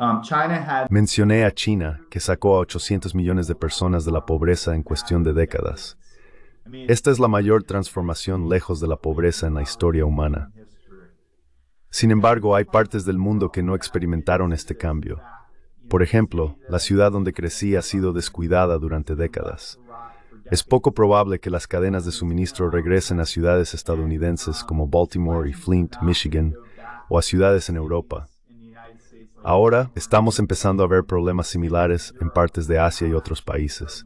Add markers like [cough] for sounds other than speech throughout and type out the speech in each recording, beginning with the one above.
Um, Mencioné a China, que sacó a 800 millones de personas de la pobreza en cuestión de décadas. Esta es la mayor transformación lejos de la pobreza en la historia humana. Sin embargo, hay partes del mundo que no experimentaron este cambio. Por ejemplo, la ciudad donde crecí ha sido descuidada durante décadas. Es poco probable que las cadenas de suministro regresen a ciudades estadounidenses como Baltimore y Flint, Michigan, o a ciudades en Europa. Ahora estamos empezando a ver problemas similares en partes de Asia y otros países.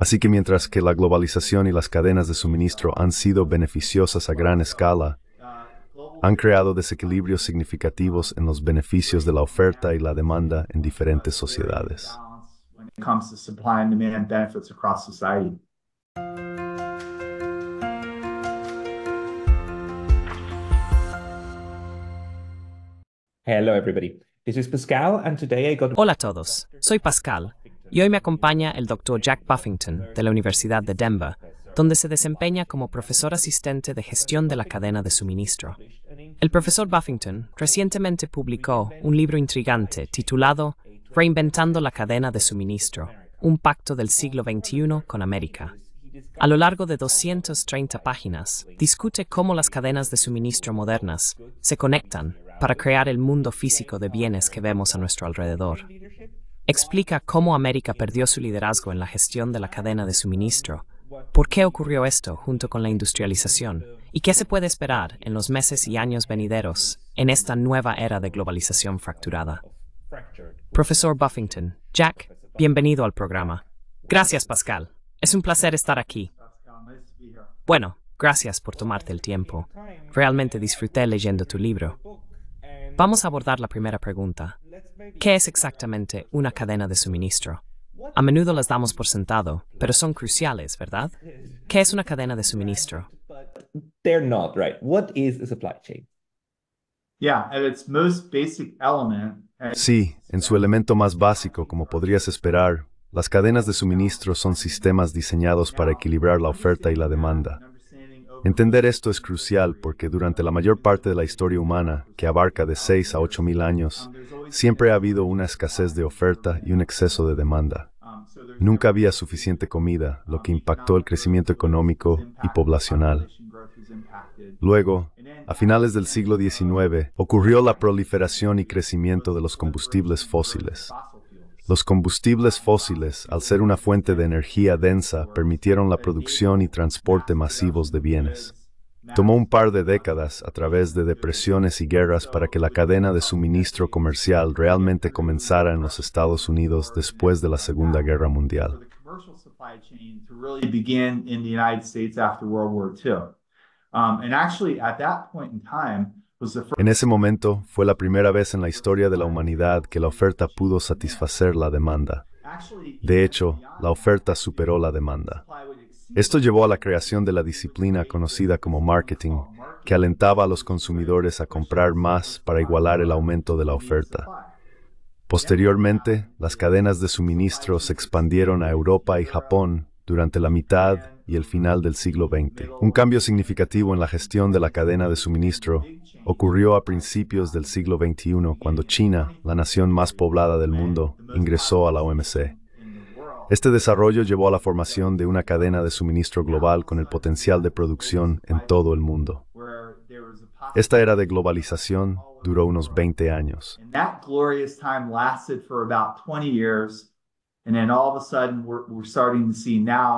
Así que mientras que la globalización y las cadenas de suministro han sido beneficiosas a gran escala, han creado desequilibrios significativos en los beneficios de la oferta y la demanda en diferentes sociedades. Hola a todos, soy Pascal y hoy me acompaña el Dr. Jack Buffington de la Universidad de Denver, donde se desempeña como profesor asistente de gestión de la cadena de suministro. El profesor Buffington recientemente publicó un libro intrigante titulado Reinventando la cadena de suministro, un pacto del siglo XXI con América. A lo largo de 230 páginas, discute cómo las cadenas de suministro modernas se conectan para crear el mundo físico de bienes que vemos a nuestro alrededor. Explica cómo América perdió su liderazgo en la gestión de la cadena de suministro, por qué ocurrió esto junto con la industrialización y qué se puede esperar en los meses y años venideros en esta nueva era de globalización fracturada. Profesor Buffington, Jack, bienvenido al programa. Gracias, Pascal. Es un placer estar aquí. Bueno, gracias por tomarte el tiempo. Realmente disfruté leyendo tu libro. Vamos a abordar la primera pregunta. ¿Qué es exactamente una cadena de suministro? A menudo las damos por sentado, pero son cruciales, ¿verdad? ¿Qué es una cadena de suministro? Sí, en su elemento más básico, como podrías esperar, las cadenas de suministro son sistemas diseñados para equilibrar la oferta y la demanda. Entender esto es crucial porque durante la mayor parte de la historia humana, que abarca de 6 a 8 mil años, siempre ha habido una escasez de oferta y un exceso de demanda. Nunca había suficiente comida, lo que impactó el crecimiento económico y poblacional. Luego, a finales del siglo XIX, ocurrió la proliferación y crecimiento de los combustibles fósiles, los combustibles fósiles, al ser una fuente de energía densa, permitieron la producción y transporte masivos de bienes. Tomó un par de décadas a través de depresiones y guerras para que la cadena de suministro comercial realmente comenzara en los Estados Unidos después de la Segunda Guerra Mundial. Um, and actually, at that point in time, en ese momento fue la primera vez en la historia de la humanidad que la oferta pudo satisfacer la demanda. De hecho, la oferta superó la demanda. Esto llevó a la creación de la disciplina conocida como marketing, que alentaba a los consumidores a comprar más para igualar el aumento de la oferta. Posteriormente, las cadenas de suministro se expandieron a Europa y Japón durante la mitad y el final del siglo XX. Un cambio significativo en la gestión de la cadena de suministro ocurrió a principios del siglo XXI cuando China, la nación más poblada del mundo, ingresó a la OMC. Este desarrollo llevó a la formación de una cadena de suministro global con el potencial de producción en todo el mundo. Esta era de globalización duró unos 20 años.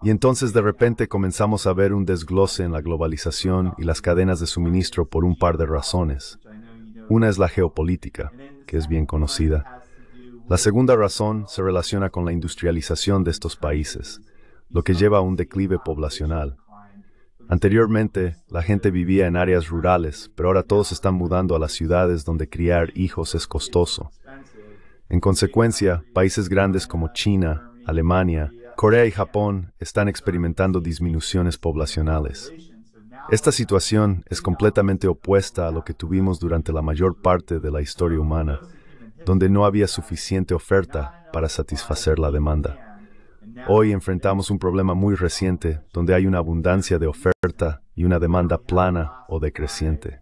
Y entonces de repente comenzamos a ver un desglose en la globalización y las cadenas de suministro por un par de razones. Una es la geopolítica, que es bien conocida. La segunda razón se relaciona con la industrialización de estos países, lo que lleva a un declive poblacional. Anteriormente, la gente vivía en áreas rurales, pero ahora todos están mudando a las ciudades donde criar hijos es costoso. En consecuencia, países grandes como China, Alemania, Corea y Japón están experimentando disminuciones poblacionales. Esta situación es completamente opuesta a lo que tuvimos durante la mayor parte de la historia humana, donde no había suficiente oferta para satisfacer la demanda. Hoy enfrentamos un problema muy reciente, donde hay una abundancia de oferta y una demanda plana o decreciente.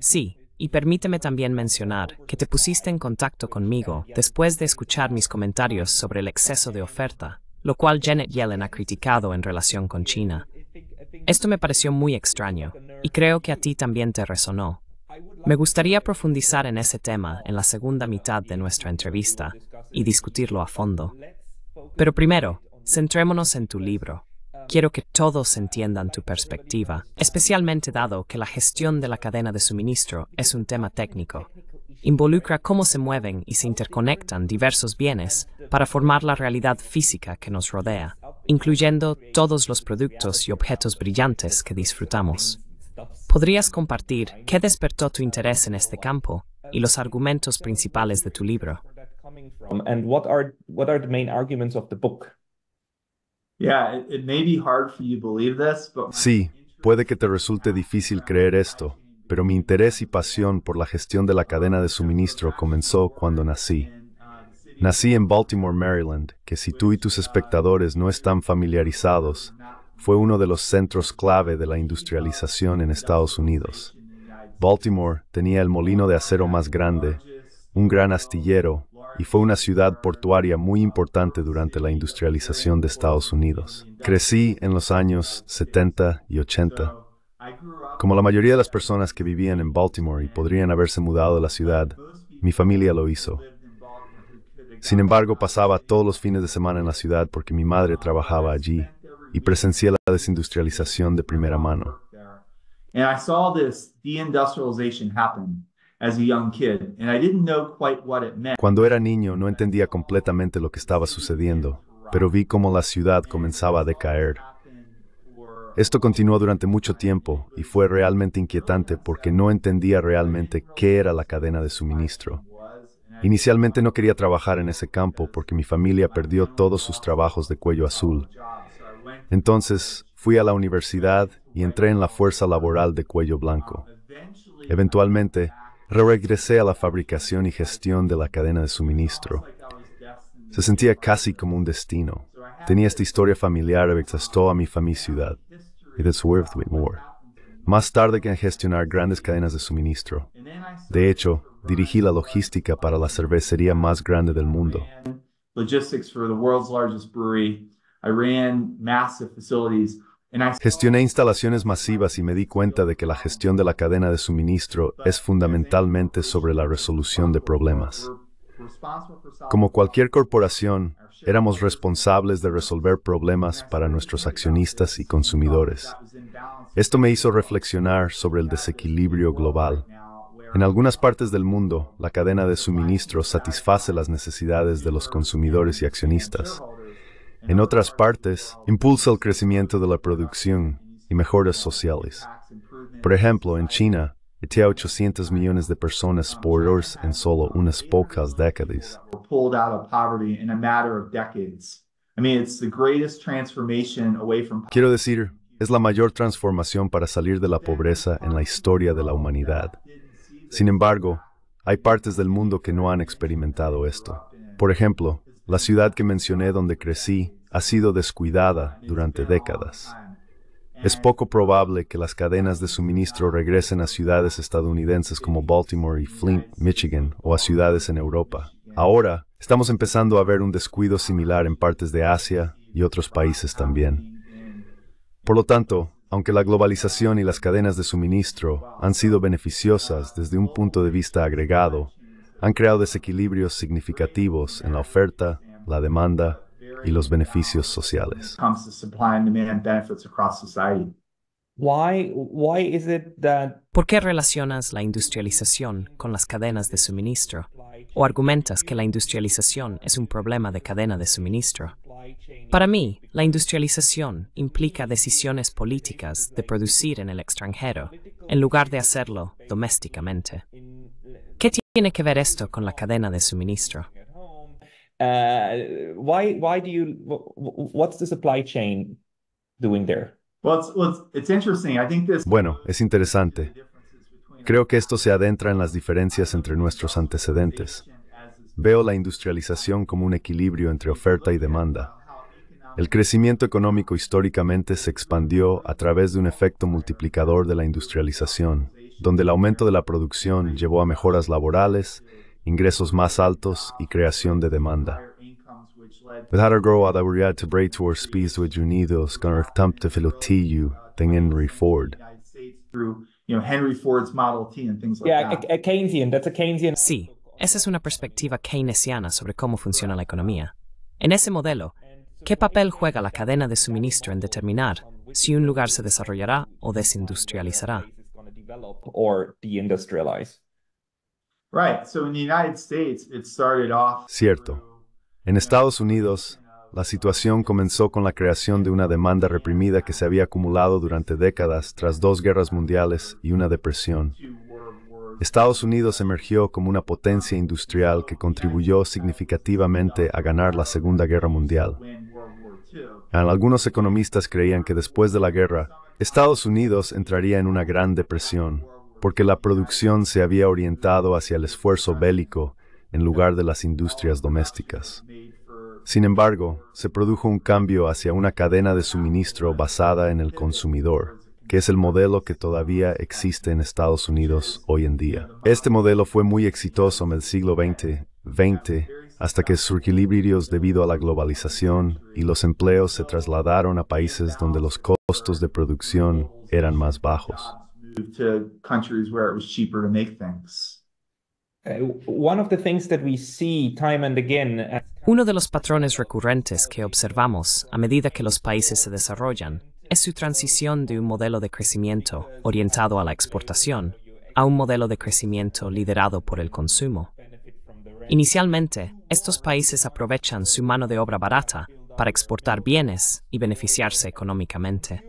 Sí, y permíteme también mencionar que te pusiste en contacto conmigo después de escuchar mis comentarios sobre el exceso de oferta, lo cual Janet Yellen ha criticado en relación con China. Esto me pareció muy extraño, y creo que a ti también te resonó. Me gustaría profundizar en ese tema en la segunda mitad de nuestra entrevista y discutirlo a fondo. Pero primero, centrémonos en tu libro. Quiero que todos entiendan tu perspectiva, especialmente dado que la gestión de la cadena de suministro es un tema técnico. Involucra cómo se mueven y se interconectan diversos bienes para formar la realidad física que nos rodea, incluyendo todos los productos y objetos brillantes que disfrutamos. ¿Podrías compartir qué despertó tu interés en este campo y los argumentos principales de tu libro? Sí, puede que te resulte difícil creer esto, pero mi interés y pasión por la gestión de la cadena de suministro comenzó cuando nací. Um, nací en Baltimore, Maryland, que si tú y tus uh, espectadores no están familiarizados, fue uno de los centros clave de la industrialización en Estados Unidos. Baltimore tenía el molino de acero más grande, un gran astillero, y fue una ciudad portuaria muy importante durante la industrialización de Estados Unidos. Crecí en los años 70 y 80. Como la mayoría de las personas que vivían en Baltimore y podrían haberse mudado de la ciudad, mi familia lo hizo. Sin embargo, pasaba todos los fines de semana en la ciudad porque mi madre trabajaba allí y presencié la desindustrialización de primera mano. I saw this deindustrialization happen cuando era niño no entendía completamente lo que estaba sucediendo, pero vi cómo la ciudad comenzaba a decaer. Esto continuó durante mucho tiempo y fue realmente inquietante porque no entendía realmente qué era la cadena de suministro. Inicialmente no quería trabajar en ese campo porque mi familia perdió todos sus trabajos de cuello azul. Entonces fui a la universidad y entré en la fuerza laboral de cuello blanco. Eventualmente, regresé a la fabricación y gestión de la cadena de suministro. Se sentía casi como un destino. Tenía esta historia familiar que a mi familia ciudad. worth more. Más tarde que en gestionar grandes cadenas de suministro. De hecho, dirigí la logística para la cervecería más grande del mundo. Logistics for the world's largest brewery. I ran massive facilities Gestioné instalaciones masivas y me di cuenta de que la gestión de la cadena de suministro es fundamentalmente sobre la resolución de problemas. Como cualquier corporación, éramos responsables de resolver problemas para nuestros accionistas y consumidores. Esto me hizo reflexionar sobre el desequilibrio global. En algunas partes del mundo, la cadena de suministro satisface las necesidades de los consumidores y accionistas, en otras partes, impulsa el crecimiento de la producción y mejoras sociales. Por ejemplo, en China, a 800 millones de personas pobres en solo unas pocas décadas. Quiero decir, es la mayor transformación para salir de la pobreza en la historia de la humanidad. Sin embargo, hay partes del mundo que no han experimentado esto. Por ejemplo, la ciudad que mencioné donde crecí ha sido descuidada durante décadas. Es poco probable que las cadenas de suministro regresen a ciudades estadounidenses como Baltimore y Flint, Michigan, o a ciudades en Europa. Ahora, estamos empezando a ver un descuido similar en partes de Asia y otros países también. Por lo tanto, aunque la globalización y las cadenas de suministro han sido beneficiosas desde un punto de vista agregado, han creado desequilibrios significativos en la oferta, la demanda y los beneficios sociales. ¿Por qué relacionas la industrialización con las cadenas de suministro? ¿O argumentas que la industrialización es un problema de cadena de suministro? Para mí, la industrialización implica decisiones políticas de producir en el extranjero, en lugar de hacerlo domésticamente tiene que ver esto con la cadena de suministro? Bueno, es interesante. Creo que esto se adentra en las diferencias entre nuestros antecedentes. Veo la industrialización como un equilibrio entre oferta y demanda. El crecimiento económico históricamente se expandió a través de un efecto multiplicador de la industrialización donde el aumento de la producción llevó a mejoras laborales, ingresos más altos y creación de demanda. to Henry Ford. Sí, esa es una perspectiva keynesiana sobre cómo funciona la economía. En ese modelo, ¿qué papel juega la cadena de suministro en determinar si un lugar se desarrollará o desindustrializará? Cierto. En Estados Unidos, la situación comenzó con la creación de una demanda reprimida que se había acumulado durante décadas tras dos guerras mundiales y una depresión. Estados Unidos emergió como una potencia industrial que contribuyó significativamente a ganar la Segunda Guerra Mundial. Algunos economistas creían que después de la guerra, Estados Unidos entraría en una gran depresión, porque la producción se había orientado hacia el esfuerzo bélico en lugar de las industrias domésticas. Sin embargo, se produjo un cambio hacia una cadena de suministro basada en el consumidor, que es el modelo que todavía existe en Estados Unidos hoy en día. Este modelo fue muy exitoso en el siglo XX, hasta que sus equilibrios debido a la globalización y los empleos se trasladaron a países donde los costos de producción eran más bajos. Uno de los patrones recurrentes que observamos a medida que los países se desarrollan es su transición de un modelo de crecimiento orientado a la exportación a un modelo de crecimiento liderado por el consumo. Inicialmente, estos países aprovechan su mano de obra barata para exportar bienes y beneficiarse económicamente.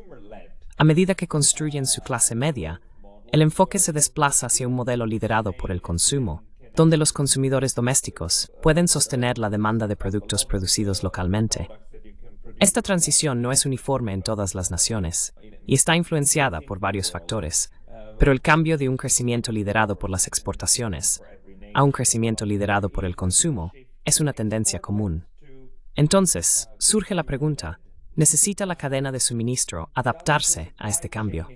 A medida que construyen su clase media, el enfoque se desplaza hacia un modelo liderado por el consumo, donde los consumidores domésticos pueden sostener la demanda de productos producidos localmente. Esta transición no es uniforme en todas las naciones y está influenciada por varios factores, pero el cambio de un crecimiento liderado por las exportaciones a un crecimiento liderado por el consumo es una tendencia común. Entonces, surge la pregunta, ¿necesita la cadena de suministro adaptarse a este cambio?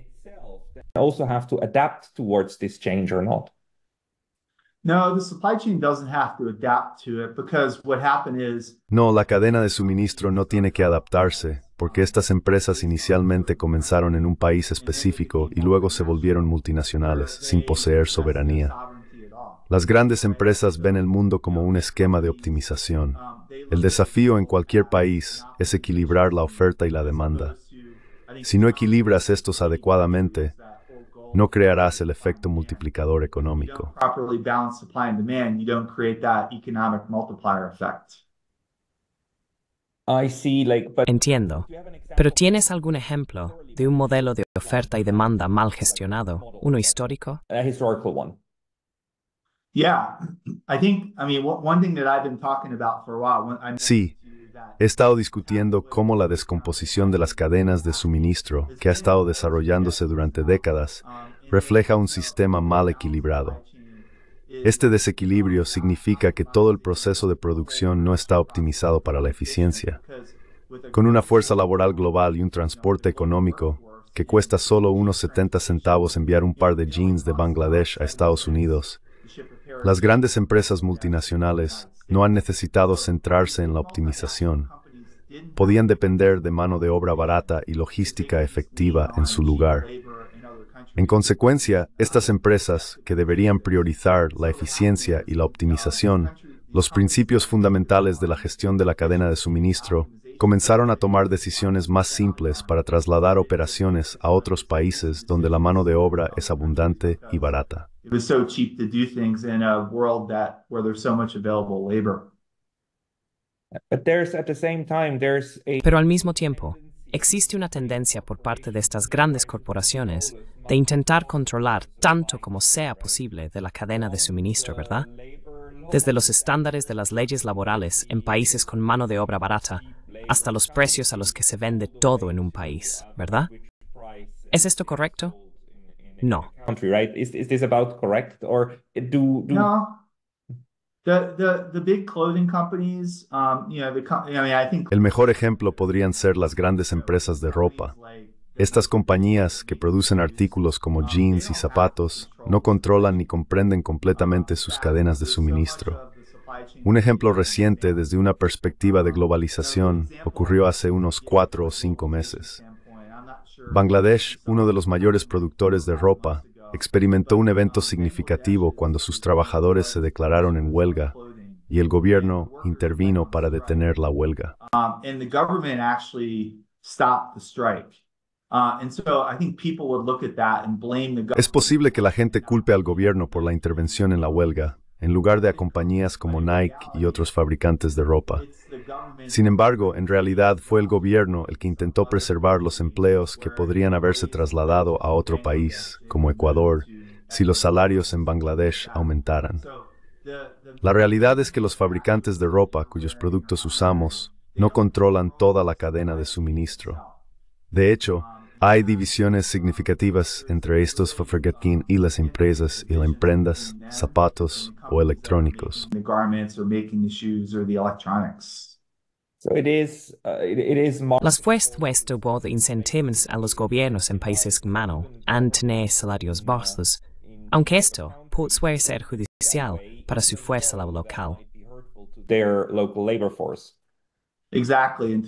No, la cadena de suministro no tiene que adaptarse, porque estas empresas inicialmente comenzaron en un país específico y luego se volvieron multinacionales, sin poseer soberanía. Las grandes empresas ven el mundo como un esquema de optimización. El desafío en cualquier país es equilibrar la oferta y la demanda. Si no equilibras estos adecuadamente, no crearás el efecto multiplicador económico. Entiendo, pero ¿tienes algún ejemplo de un modelo de oferta y demanda mal gestionado, uno histórico? Sí, he estado discutiendo cómo la descomposición de las cadenas de suministro que ha estado desarrollándose durante décadas refleja un sistema mal equilibrado. Este desequilibrio significa que todo el proceso de producción no está optimizado para la eficiencia. Con una fuerza laboral global y un transporte económico que cuesta solo unos 70 centavos enviar un par de jeans de Bangladesh a Estados Unidos, las grandes empresas multinacionales no han necesitado centrarse en la optimización. Podían depender de mano de obra barata y logística efectiva en su lugar. En consecuencia, estas empresas, que deberían priorizar la eficiencia y la optimización, los principios fundamentales de la gestión de la cadena de suministro, comenzaron a tomar decisiones más simples para trasladar operaciones a otros países donde la mano de obra es abundante y barata. Pero al mismo tiempo, existe una tendencia por parte de estas grandes corporaciones de intentar controlar tanto como sea posible de la cadena de suministro, ¿verdad? Desde los estándares de las leyes laborales en países con mano de obra barata hasta los precios a los que se vende todo en un país, ¿verdad? ¿Es esto correcto? no. country, right? Is this no? El mejor ejemplo podrían ser las grandes empresas de ropa. Estas compañías que producen artículos como jeans y zapatos no controlan ni comprenden completamente sus cadenas de suministro. Un ejemplo reciente desde una perspectiva de globalización ocurrió hace unos cuatro o cinco meses. Bangladesh, uno de los mayores productores de ropa, experimentó un evento significativo cuando sus trabajadores se declararon en huelga y el gobierno intervino para detener la huelga. Um, es posible que la gente culpe al gobierno por la intervención en la huelga, en lugar de a compañías como Nike y otros fabricantes de ropa. Sin embargo, en realidad fue el gobierno el que intentó preservar los empleos que podrían haberse trasladado a otro país, como Ecuador, si los salarios en Bangladesh aumentaran. La realidad es que los fabricantes de ropa cuyos productos usamos no controlan toda la cadena de suministro. De hecho, hay divisiones significativas entre estos Fofergatín y las empresas y las emprendas, zapatos o electrónicos. Las fuerzas de incentivan a los gobiernos en países que han tener salarios bajos, aunque esto puede ser judicial para su fuerza laboral local. Their local Exactamente.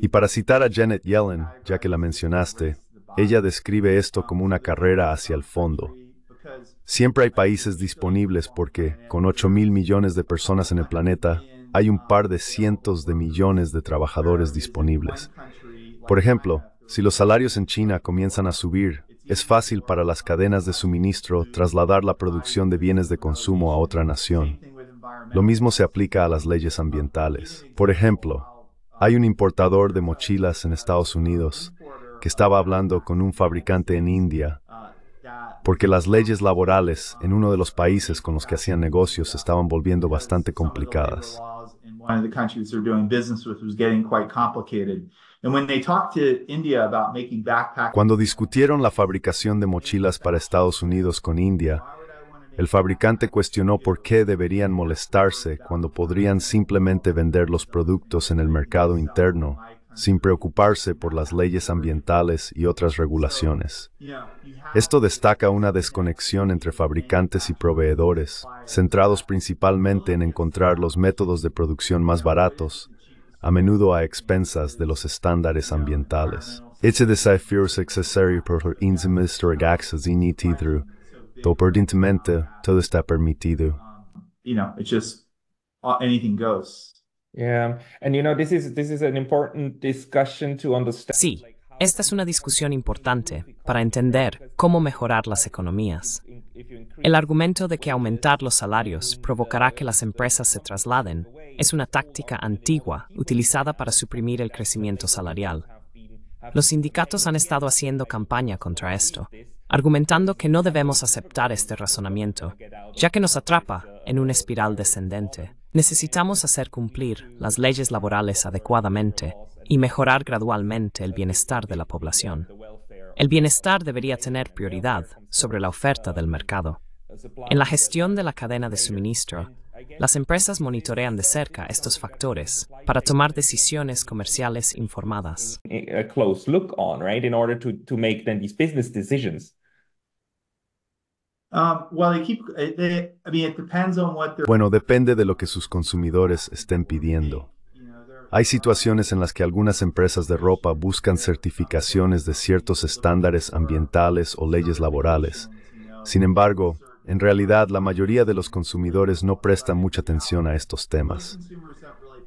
Y para citar a Janet Yellen, ya que la mencionaste, ella describe esto como una carrera hacia el fondo. Siempre hay países disponibles porque, con 8 mil millones de personas en el planeta, hay un uh, par de cientos de millones de trabajadores uh, disponibles. Por ejemplo, si los salarios en China comienzan a subir, es fácil para las cadenas de suministro trasladar la producción de bienes de consumo a otra nación. Lo mismo se aplica a las leyes ambientales. Por ejemplo, hay un importador de mochilas en Estados Unidos que estaba hablando con un fabricante en India porque las leyes laborales en uno de los países con los que hacían negocios estaban volviendo bastante complicadas. Cuando discutieron la fabricación de mochilas para Estados Unidos con India, el fabricante cuestionó por qué deberían molestarse cuando podrían simplemente vender los productos en el mercado interno sin preocuparse por las leyes ambientales y otras regulaciones. Esto destaca una desconexión entre fabricantes y proveedores, centrados principalmente en encontrar los métodos de producción más baratos, a menudo a expensas de los estándares ambientales. Todo todo está permitido. You know, it's just uh, anything goes. Yeah, and you know, this is an important discussion to understand. Sí, esta es una discusión importante para entender cómo mejorar las economías. El argumento de que aumentar los salarios provocará que las empresas se trasladen es una táctica antigua utilizada para suprimir el crecimiento salarial. Los sindicatos han estado haciendo campaña contra esto, argumentando que no debemos aceptar este razonamiento, ya que nos atrapa en una espiral descendente. Necesitamos hacer cumplir las leyes laborales adecuadamente y mejorar gradualmente el bienestar de la población. El bienestar debería tener prioridad sobre la oferta del mercado. En la gestión de la cadena de suministro, las empresas monitorean de cerca estos factores para tomar decisiones comerciales informadas. Bueno, depende de lo que sus consumidores estén pidiendo. Hay situaciones en las que algunas empresas de ropa buscan certificaciones de ciertos estándares ambientales o leyes laborales. Sin embargo, en realidad la mayoría de los consumidores no prestan mucha atención a estos temas.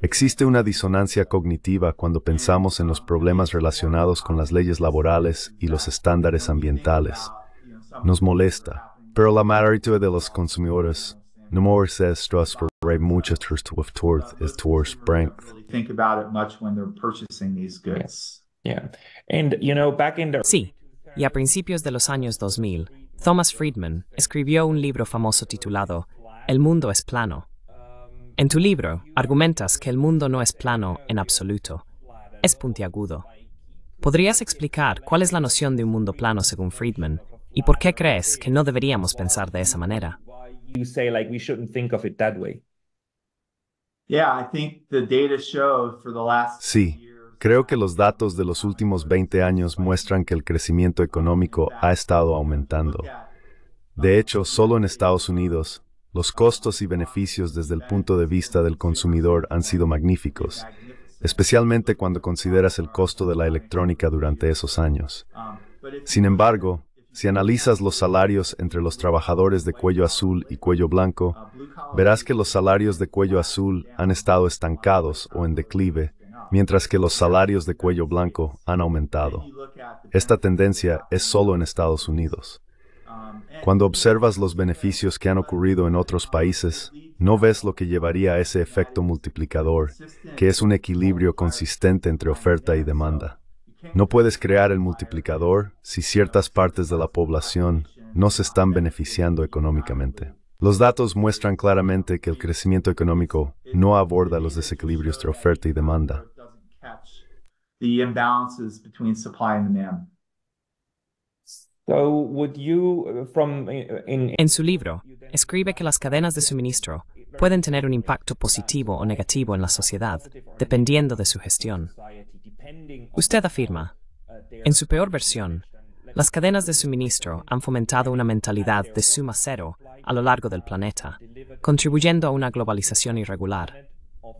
Existe una disonancia cognitiva cuando pensamos en los problemas relacionados con las leyes laborales y los estándares ambientales. Nos molesta, pero la mayoría de los consumidores. no says trust for right much of toward is towards strength. think about it much when they're purchasing these goods. Sí. Y a principios de los años 2000, Thomas Friedman escribió un libro famoso titulado El mundo es plano. En tu libro argumentas que el mundo no es plano en absoluto. Es puntiagudo. ¿Podrías explicar cuál es la noción de un mundo plano según Friedman ¿Y por qué crees que no deberíamos pensar de esa manera? Sí, creo que los datos de los últimos 20 años muestran que el crecimiento económico ha estado aumentando. De hecho, solo en Estados Unidos, los costos y beneficios desde el punto de vista del consumidor han sido magníficos, especialmente cuando consideras el costo de la electrónica durante esos años. Um, Sin embargo, si analizas los salarios entre los trabajadores de cuello azul y cuello blanco, verás que los salarios de cuello azul han estado estancados o en declive, mientras que los salarios de cuello blanco han aumentado. Esta tendencia es solo en Estados Unidos. Cuando observas los beneficios que han ocurrido en otros países, no ves lo que llevaría a ese efecto multiplicador, que es un equilibrio consistente entre oferta y demanda. No puedes crear el multiplicador si ciertas partes de la población no se están beneficiando económicamente. Los datos muestran claramente que el crecimiento económico no aborda los desequilibrios entre oferta y demanda. En su libro, escribe que las cadenas de suministro pueden tener un impacto positivo o negativo en la sociedad, dependiendo de su gestión. Usted afirma, uh, en su peor versión, las cadenas de suministro han fomentado una mentalidad de suma cero a lo largo del planeta, contribuyendo a una globalización irregular.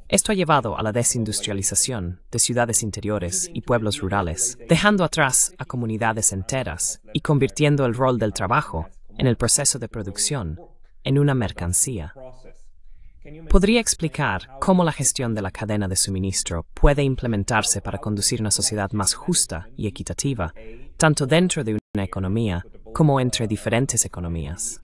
Esto ha llevado a la desindustrialización de ciudades interiores y pueblos rurales, dejando atrás a comunidades enteras y convirtiendo el rol del trabajo en el proceso de producción en una mercancía. ¿Podría explicar cómo la gestión de la cadena de suministro puede implementarse para conducir una sociedad más justa y equitativa, tanto dentro de una economía como entre diferentes economías?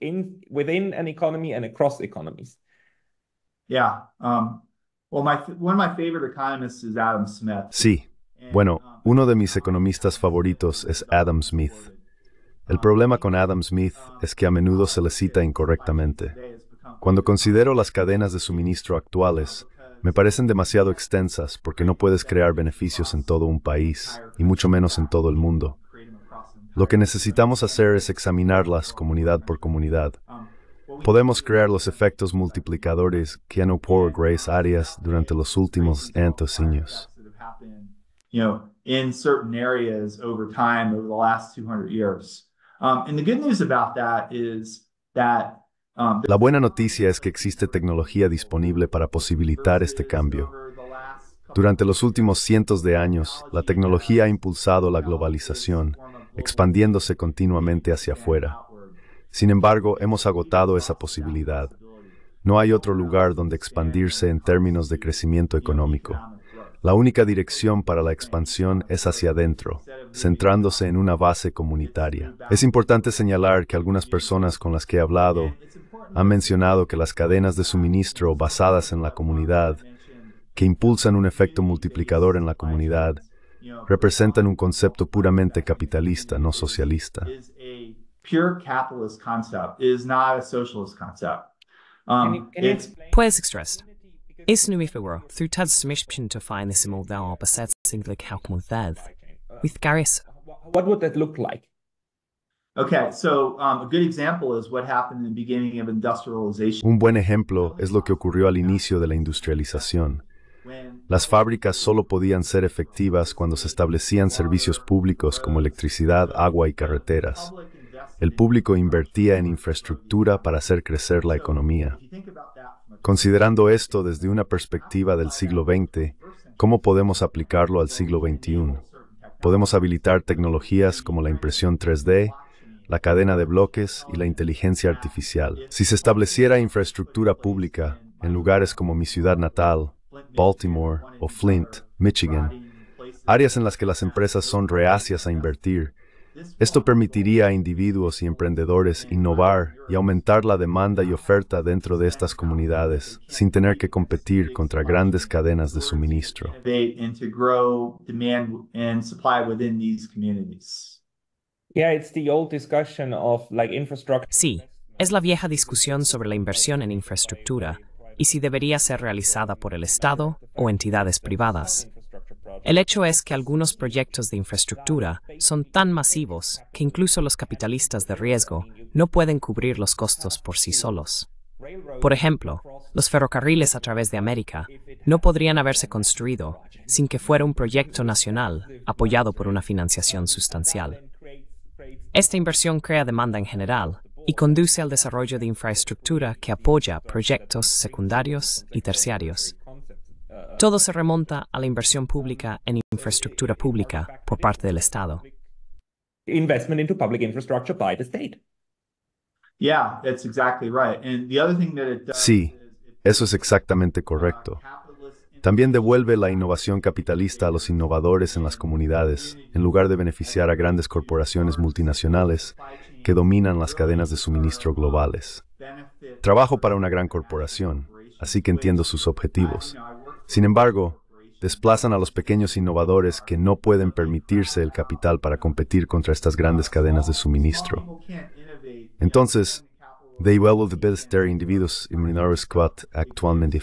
Sí. Bueno, uno de mis economistas favoritos es Adam Smith. El problema con Adam Smith es que a menudo se le cita incorrectamente. Cuando considero las cadenas de suministro actuales, me parecen demasiado extensas porque no puedes crear beneficios en todo un país, y mucho menos en todo el mundo. Lo que necesitamos hacer es examinarlas comunidad por comunidad. Podemos crear los efectos multiplicadores que han ocurrido Grace áreas durante los últimos you años. in certain areas over time over the last 200 um, that Um, la buena noticia es que existe tecnología disponible para posibilitar este cambio. Durante los últimos cientos de años, la tecnología ha impulsado la globalización, expandiéndose continuamente hacia afuera. Sin embargo, hemos agotado esa posibilidad. No hay otro lugar donde expandirse en términos de crecimiento económico. La única dirección para la expansión es hacia adentro, centrándose en una base comunitaria. Es importante señalar que algunas personas con las que he hablado han mencionado que las cadenas de suministro basadas en la comunidad, que impulsan un efecto multiplicador en la comunidad, representan un concepto puramente capitalista, no socialista. Puedes expresar. Is nu ifywr, through tad submission to find this imol dar besed singular calcum thedd, with Garis. What would that look like? Okay, so um, a good example is what happened in the beginning of industrialization. Un buen ejemplo es lo que ocurrió al inicio de la industrialización. Las fábricas solo podían ser efectivas cuando se establecían servicios públicos como electricidad, agua y carreteras el público invertía en infraestructura para hacer crecer la economía. Considerando esto desde una perspectiva del siglo XX, ¿cómo podemos aplicarlo al siglo XXI? Podemos habilitar tecnologías como la impresión 3D, la cadena de bloques y la inteligencia artificial. Si se estableciera infraestructura pública en lugares como mi ciudad natal, Baltimore o Flint, Michigan, áreas en las que las empresas son reacias a invertir, esto permitiría a individuos y emprendedores innovar y aumentar la demanda y oferta dentro de estas comunidades sin tener que competir contra grandes cadenas de suministro. Sí, es la vieja discusión sobre la inversión en infraestructura y si debería ser realizada por el Estado o entidades privadas. El hecho es que algunos proyectos de infraestructura son tan masivos que incluso los capitalistas de riesgo no pueden cubrir los costos por sí solos. Por ejemplo, los ferrocarriles a través de América no podrían haberse construido sin que fuera un proyecto nacional apoyado por una financiación sustancial. Esta inversión crea demanda en general y conduce al desarrollo de infraestructura que apoya proyectos secundarios y terciarios, todo se remonta a la inversión pública en infraestructura pública por parte del Estado. Sí, eso es exactamente uh, correcto. También devuelve la innovación capitalista a los innovadores en las comunidades, en lugar de beneficiar a grandes corporaciones multinacionales que dominan las cadenas de suministro globales. Trabajo para una gran corporación, así que entiendo sus objetivos, sin embargo, desplazan a los pequeños innovadores que no pueden permitirse el capital para competir contra estas grandes cadenas de suministro. Entonces, They well individuos actualmente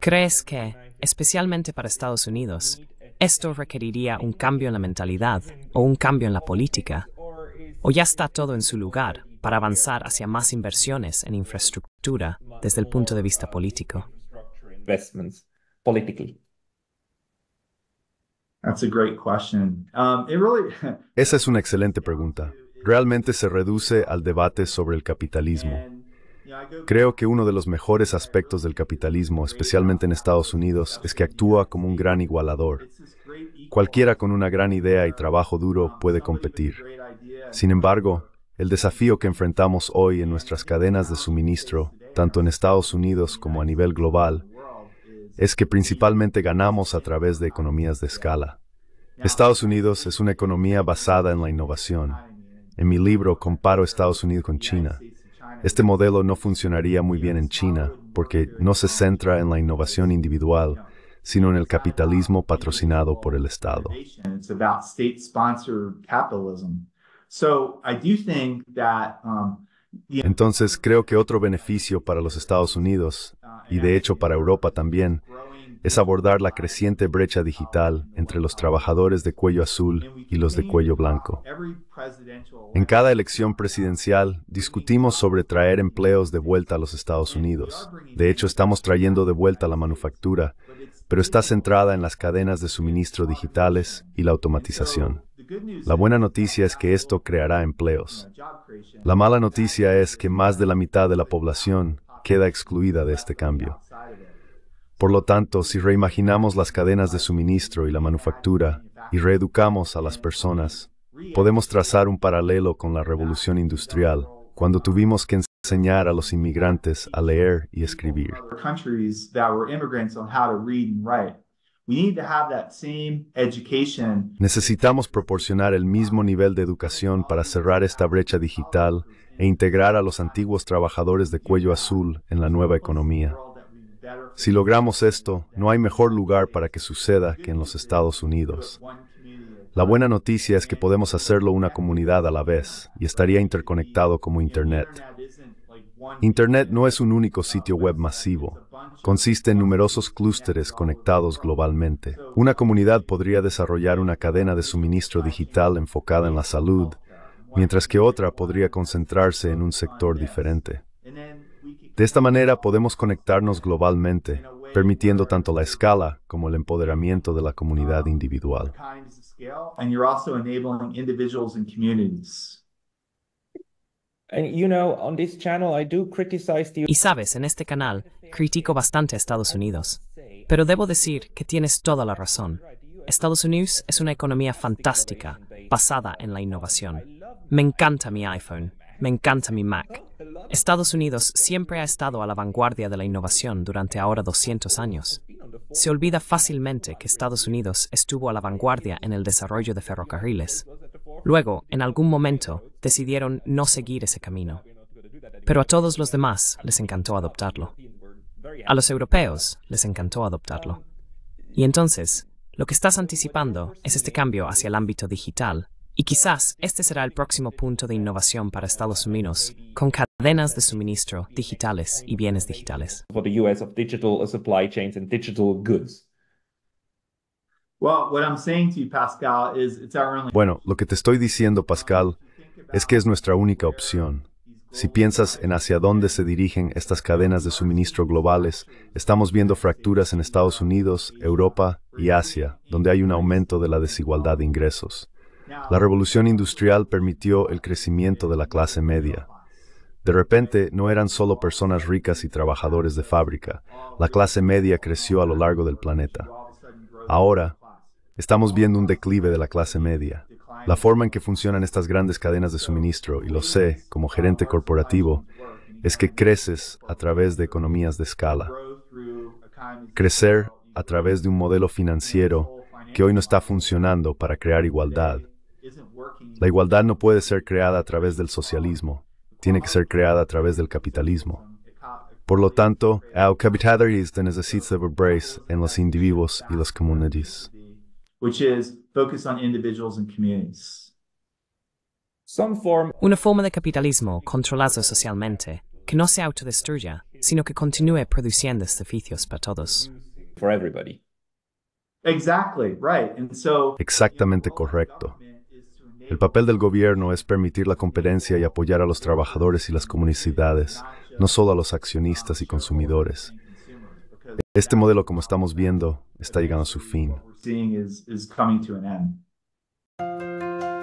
¿Crees que, especialmente para Estados Unidos, esto requeriría un cambio en la mentalidad o un cambio en la política? ¿O ya está todo en su lugar para avanzar hacia más inversiones en infraestructura desde el punto de vista político. Um, [laughs] Esa es una excelente pregunta. Realmente se reduce al debate sobre el capitalismo. Creo que uno de los mejores aspectos del capitalismo, especialmente en Estados Unidos, es que actúa como un gran igualador. Cualquiera con una gran idea y trabajo duro puede competir. Sin embargo, el desafío que enfrentamos hoy en nuestras cadenas de suministro, tanto en Estados Unidos como a nivel global, es que principalmente ganamos a través de economías de escala. Estados Unidos es una economía basada en la innovación. En mi libro comparo Estados Unidos con China. Este modelo no funcionaría muy bien en China porque no se centra en la innovación individual, sino en el capitalismo patrocinado por el Estado. Um, Entonces creo que otro beneficio para los Estados Unidos, y de hecho para Europa también, es abordar la creciente brecha digital entre los trabajadores de cuello azul y los de cuello blanco. En cada elección presidencial discutimos sobre traer empleos de vuelta a los Estados Unidos. De hecho, estamos trayendo de vuelta la manufactura, pero está centrada en las cadenas de suministro digitales y la automatización. La buena noticia es que esto creará empleos. La mala noticia es que más de la mitad de la población queda excluida de este cambio. Por lo tanto, si reimaginamos las cadenas de suministro y la manufactura y reeducamos a las personas, podemos trazar un paralelo con la revolución industrial, cuando tuvimos que enseñar a los inmigrantes a leer y escribir. Necesitamos proporcionar el mismo nivel de educación para cerrar esta brecha digital e integrar a los antiguos trabajadores de cuello azul en la nueva economía. Si logramos esto, no hay mejor lugar para que suceda que en los Estados Unidos. La buena noticia es que podemos hacerlo una comunidad a la vez y estaría interconectado como Internet. Internet no es un único sitio web masivo. Consiste en numerosos clústeres conectados globalmente. Una comunidad podría desarrollar una cadena de suministro digital enfocada en la salud, mientras que otra podría concentrarse en un sector diferente. De esta manera podemos conectarnos globalmente, permitiendo tanto la escala como el empoderamiento de la comunidad individual. Y sabes, en este canal critico bastante a Estados Unidos. Pero debo decir que tienes toda la razón. Estados Unidos es una economía fantástica, basada en la innovación. Me encanta mi iPhone, me encanta mi Mac. Oh, Estados Unidos siempre ha estado a la vanguardia de la innovación durante ahora 200 años. Se olvida fácilmente que Estados Unidos estuvo a la vanguardia en el desarrollo de ferrocarriles, Luego, en algún momento, decidieron no seguir ese camino. Pero a todos los demás les encantó adoptarlo. A los europeos les encantó adoptarlo. Y entonces, lo que estás anticipando es este cambio hacia el ámbito digital, y quizás este será el próximo punto de innovación para Estados Unidos, con cadenas de suministro digitales y bienes digitales. Bueno, lo que te estoy diciendo, Pascal, es que es nuestra única opción. Si piensas en hacia dónde se dirigen estas cadenas de suministro globales, estamos viendo fracturas en Estados Unidos, Europa y Asia, donde hay un aumento de la desigualdad de ingresos. La revolución industrial permitió el crecimiento de la clase media. De repente, no eran solo personas ricas y trabajadores de fábrica. La clase media creció a lo largo del planeta. Ahora, Estamos viendo un declive de la clase media. La forma en que funcionan estas grandes cadenas de suministro, y lo sé como gerente corporativo, es que creces a través de economías de escala. Crecer a través de un modelo financiero que hoy no está funcionando para crear igualdad. La igualdad no puede ser creada a través del socialismo, tiene que ser creada a través del capitalismo. Por lo tanto, el capitalismo necesita de en los individuos y las comunidades. Una forma de capitalismo controlado socialmente, que no se autodestruya, sino que continúe produciendo beneficios para todos. Exactly, right. Exactamente correcto. El papel del gobierno es permitir la competencia y apoyar a los trabajadores y las comunidades, no solo a los accionistas y consumidores. Este modelo, como estamos viendo, está llegando a su fin. seeing is is coming to an end.